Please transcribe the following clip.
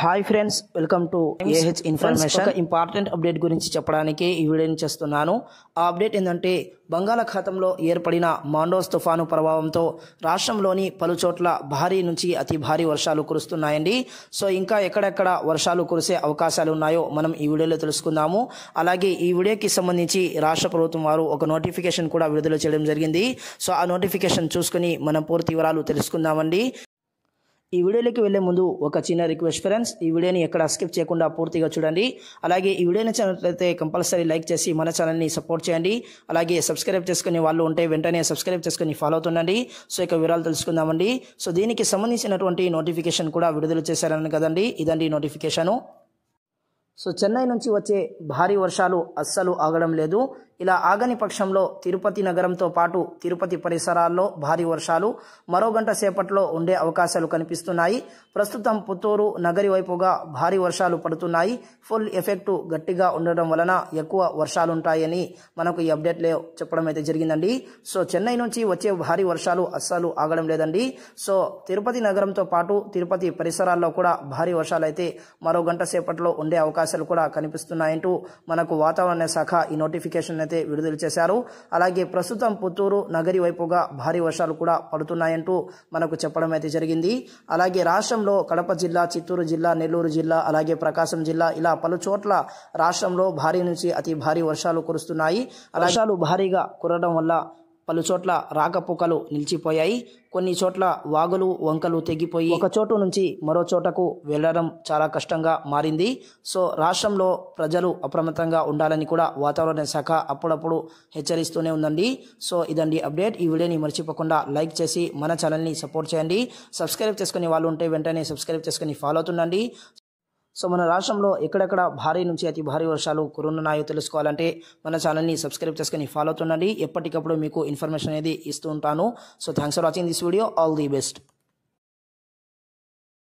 hi friends welcome to AH information ఒక important update గురించి చెప్పడానికి ఈ వీడియోని చేస్తున్నాను ఆ అప్డేట్ ఏంటంటే బంగాళాఖాతంలో ఏర్పడిన మాండోస్ తుఫాను ప్రభావంతో రాష్ట్రంలోని పలుచోట్ల భారీ నుంచి అతి భారీ వర్షాలు కురుస్తున్నాయండి సో ఇంకా ఎక్కడెక్కడ వర్షాలు కురిసే అవకాశాలు ఉన్నాయో మనం ఈ వీడియోలో తెలుసుకుందాము అలాగే ఈ వీడియోకి సంబంధించి రాష్ట్ర ప్రభుత్వం వారు ఒక నోటిఫికేషన్ కూడా విడుదల చేయడం జరిగింది సో ఆ నోటిఫికేషన్ చూసుకుని మనం పూర్తి వివరాలు తెలుసుకుందామండి ఈ వీడియోలోకి వెళ్లే ముందు ఒక చిన్న రిక్వెస్ట్ ఫ్రెండ్స్ ఈ వీడియోని ఎక్కడ స్కిప్ చేయకుండా పూర్తిగా చూడండి అలాగే ఈ వీడియోని నచ్చినట్లయితే కంపల్సరీ లైక్ చేసి మన ఛానల్ని సపోర్ట్ చేయండి అలాగే సబ్స్క్రైబ్ చేసుకునే వాళ్ళు ఉంటే వెంటనే సబ్స్క్రైబ్ చేసుకుని ఫాలో అవుతుండండి సో ఇక వివరాలు తెలుసుకుందామండి సో దీనికి సంబంధించినటువంటి నోటిఫికేషన్ కూడా విడుదల చేశారని కదండి ఇదండి నోటిఫికేషను సో చెన్నై నుంచి వచ్చే భారీ వర్షాలు అస్సలు ఆగడం లేదు ఇలా ఆగని పక్షంలో తిరుపతి నగరంతో పాటు తిరుపతి పరిసరాల్లో భారీ వర్షాలు మరో గంట సేపట్లో ఉండే అవకాశాలు కనిపిస్తున్నాయి ప్రస్తుతం పుత్తూరు నగరి వైపుగా భారీ వర్షాలు పడుతున్నాయి ఫుల్ ఎఫెక్టు గట్టిగా ఉండడం వలన ఎక్కువ వర్షాలుంటాయని మనకు ఈ అప్డేట్లో చెప్పడం అయితే జరిగిందండి సో చెన్నై నుంచి వచ్చే భారీ వర్షాలు అస్సలు ఆగడం లేదండి సో తిరుపతి నగరంతో పాటు తిరుపతి పరిసరాల్లో కూడా భారీ వర్షాలు అయితే మరో గంట సేపట్లో ఉండే అవకాశాలు కూడా కనిపిస్తున్నాయంటూ మనకు వాతావరణ శాఖ ఈ నోటిఫికేషన్ అయితే విడుదల చేశారు అలాగే ప్రస్తుతం పుత్తూరు నగరి వైపుగా భారీ వర్షాలు కూడా పడుతున్నాయంటూ మనకు చెప్పడం అయితే జరిగింది అలాగే రాష్ట్రంలో కడప జిల్లా చిత్తూరు జిల్లా నెల్లూరు జిల్లా అలాగే ప్రకాశం జిల్లా ఇలా పలు చోట్ల రాష్ట్రంలో భారీ నుంచి అతి భారీ వర్షాలు కురుస్తున్నాయి వర్షాలు భారీగా కురడం వల్ల పలుచోట్ల రాకపోకలు నిలిచిపోయాయి కొన్ని చోట్ల వాగులు వంకలు తెగిపోయి ఒక చోటు నుంచి మరో చోటకు వెళ్లడం చాలా కష్టంగా మారింది సో రాష్ట్రంలో ప్రజలు అప్రమత్తంగా ఉండాలని కూడా వాతావరణ శాఖ అప్పుడప్పుడు హెచ్చరిస్తూనే ఉందండి సో ఇదండి అప్డేట్ ఈ వీడియోని మర్చిపోకుండా లైక్ చేసి మన ఛానల్ని సపోర్ట్ చేయండి సబ్స్క్రైబ్ చేసుకునే వాళ్ళు ఉంటే వెంటనే సబ్స్క్రైబ్ చేసుకుని ఫాలో అవుతుండండి సో మన రాష్ట్రంలో ఎక్కడెక్కడ భారీ నుంచి అతి భారీ వర్షాలు కురున్నాయో తెలుసుకోవాలంటే మన ఛానల్ని సబ్స్క్రైబ్ చేసుకుని ఫాలో అవుతుండండి ఎప్పటికప్పుడు మీకు ఇన్ఫర్మేషన్ అనేది ఇస్తూ ఉంటాను so thanks for watching this video all the best